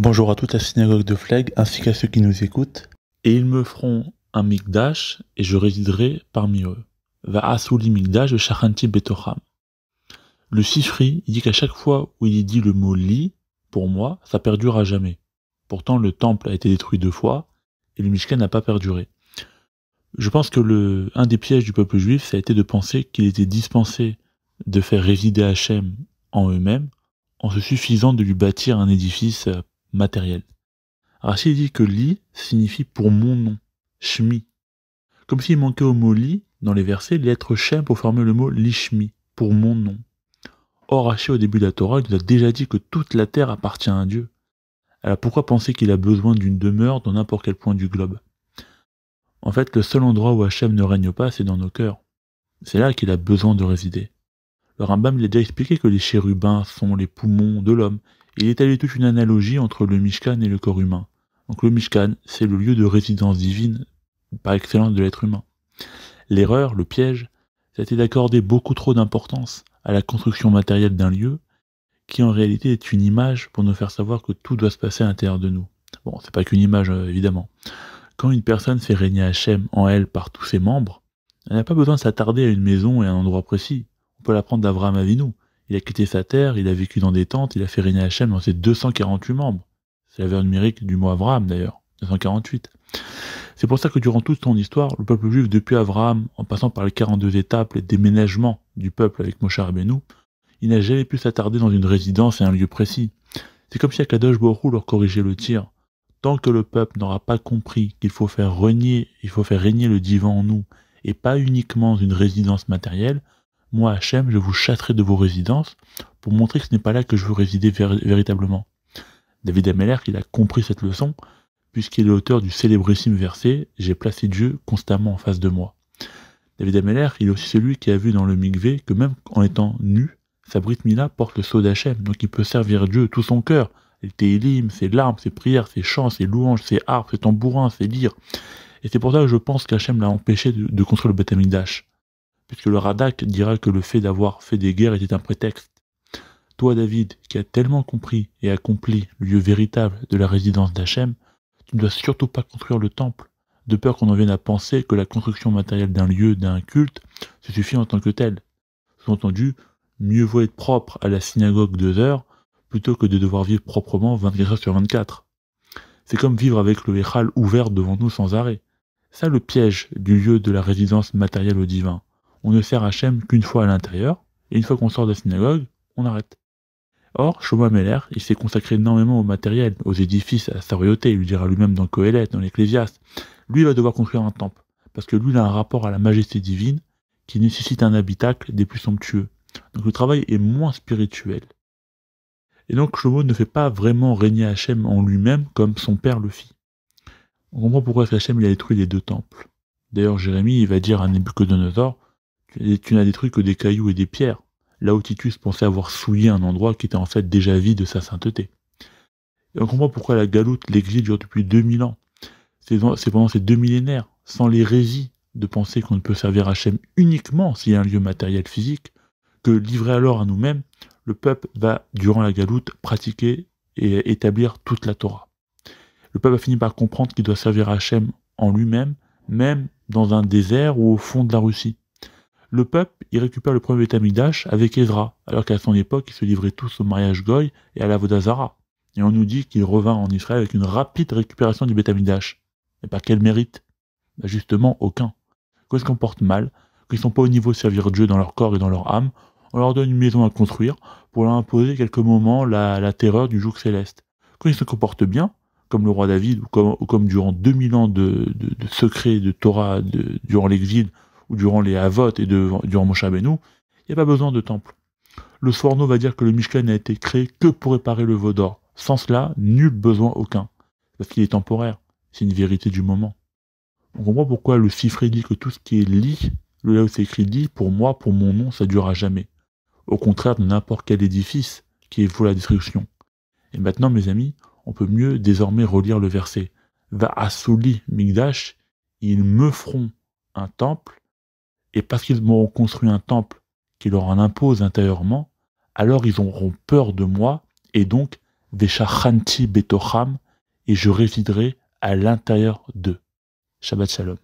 Bonjour à toute la synagogue de Fleg ainsi qu'à ceux qui nous écoutent. Et ils me feront un mikdash et je résiderai parmi eux. Va asuli mikdash shachanti betoham. Le Sifri dit qu'à chaque fois où il dit le mot li, pour moi, ça perdure jamais. Pourtant, le temple a été détruit deux fois et le Mishkan n'a pas perduré. Je pense que le, un des pièges du peuple juif, ça a été de penser qu'il était dispensé de faire résider Hachem en eux-mêmes en se suffisant de lui bâtir un édifice matériel. Rachid dit que li signifie pour mon nom, shmi. Comme s'il manquait au mot li dans les versets les lettres shem pour former le mot lishmi, pour mon nom. Or Rachid au début de la Torah, il nous a déjà dit que toute la terre appartient à Dieu. Alors pourquoi penser qu'il a besoin d'une demeure dans n'importe quel point du globe En fait, le seul endroit où Hachem ne règne pas, c'est dans nos cœurs. C'est là qu'il a besoin de résider. Le Rambam il a déjà expliqué que les chérubins sont les poumons de l'homme il étalait toute une analogie entre le Mishkan et le corps humain. Donc le Mishkan, c'est le lieu de résidence divine par excellence de l'être humain. L'erreur, le piège, c'était d'accorder beaucoup trop d'importance à la construction matérielle d'un lieu, qui en réalité est une image pour nous faire savoir que tout doit se passer à l'intérieur de nous. Bon, c'est pas qu'une image, euh, évidemment. Quand une personne fait régner Hachem en elle par tous ses membres, elle n'a pas besoin de s'attarder à une maison et à un endroit précis. On peut l'apprendre d'Avram Avinu. Il a quitté sa terre, il a vécu dans des tentes, il a fait régner Hachem dans ses 248 membres. C'est la numérique du mot Avraham d'ailleurs, 248. C'est pour ça que durant toute son histoire, le peuple juif, depuis Avraham, en passant par les 42 étapes, les déménagements du peuple avec Moshar Benou, il n'a jamais pu s'attarder dans une résidence et un lieu précis. C'est comme si Akadosh Borou leur corrigeait le tir. Tant que le peuple n'aura pas compris qu'il faut faire renier, il faut faire régner le divan en nous, et pas uniquement une résidence matérielle, moi, Hachem, je vous châterai de vos résidences pour montrer que ce n'est pas là que je veux résider véritablement. David Ameller, il a compris cette leçon, puisqu'il est l'auteur du célébrissime verset J'ai placé Dieu constamment en face de moi. David Ameller, il est aussi celui qui a vu dans le Mikvé que même en étant nu, sa Brit Mila porte le sceau d'Hachem, donc il peut servir Dieu tout son cœur. Les télim, ses larmes, ses prières, ses chants, ses louanges, ses harpes, ses tambourins, ses lyres. Et c'est pour ça que je pense qu'Hachem l'a empêché de, construire le Beth puisque le Radak dira que le fait d'avoir fait des guerres était un prétexte. Toi, David, qui as tellement compris et accompli le lieu véritable de la résidence d'Hachem, tu ne dois surtout pas construire le temple, de peur qu'on en vienne à penser que la construction matérielle d'un lieu, d'un culte, se suffit en tant que tel. Sous-entendu, mieux vaut être propre à la synagogue deux heures plutôt que de devoir vivre proprement 24 heures sur 24. C'est comme vivre avec le Echal ouvert devant nous sans arrêt. Ça le piège du lieu de la résidence matérielle au divin on ne sert Hachem qu'une fois à l'intérieur, et une fois qu'on sort de la synagogue, on arrête. Or, Shomo Meller, il s'est consacré énormément au matériel, aux édifices, à sa royauté, il le dira lui-même dans le dans l'Ecclésiaste. Lui, va devoir construire un temple, parce que lui, il a un rapport à la majesté divine qui nécessite un habitacle des plus somptueux. Donc le travail est moins spirituel. Et donc Shomo ne fait pas vraiment régner Hachem en lui-même comme son père le fit. On comprend pourquoi Hachem il a détruit les deux temples. D'ailleurs, Jérémie, il va dire à Nebuchadnezzar, tu n'as détruit que des cailloux et des pierres, là où Titus pensait avoir souillé un endroit qui était en fait déjà vide de sa sainteté. Et on comprend pourquoi la galoute, l'Église dure depuis 2000 ans. C'est pendant ces deux millénaires, sans l'hérésie de penser qu'on ne peut servir Hachem uniquement s'il y a un lieu matériel physique, que livré alors à nous-mêmes, le peuple va, durant la galoute, pratiquer et établir toute la Torah. Le peuple a fini par comprendre qu'il doit servir Hachem en lui-même, même dans un désert ou au fond de la Russie le peuple y récupère le premier Bétamidash avec Ezra, alors qu'à son époque, ils se livraient tous au mariage Goy et à la Vodazara. Et on nous dit qu'il revint en Israël avec une rapide récupération du Bétamidash. Mais par quel mérite ben, Justement, aucun. ils se comportent mal, qu'ils sont pas au niveau de servir Dieu dans leur corps et dans leur âme, on leur donne une maison à construire pour leur imposer quelques moments la, terreur du joug céleste. Quand ils se comportent bien, comme le roi David ou comme, durant 2000 ans de, secret de secrets de Torah durant l'exil, ou durant les Havot et durant Moshe Benou, il n'y a pas besoin de temple. Le Sforno va dire que le Mishkan n'a été créé que pour réparer le veau d'or. Sans cela, nul besoin aucun. Parce qu'il est temporaire. C'est une vérité du moment. On comprend pourquoi le Sifré dit que tout ce qui est lit, le là écrit dit, pour moi, pour mon nom, ça durera jamais. Au contraire de n'importe quel édifice qui est voué à la destruction. Et maintenant, mes amis, on peut mieux désormais relire le verset. Va Souli migdash, ils me feront un temple, et parce qu'ils m'auront construit un temple qui leur en impose intérieurement, alors ils auront peur de moi, et donc Veshachanti Betocham, et je résiderai à l'intérieur d'eux. Shabbat Shalom.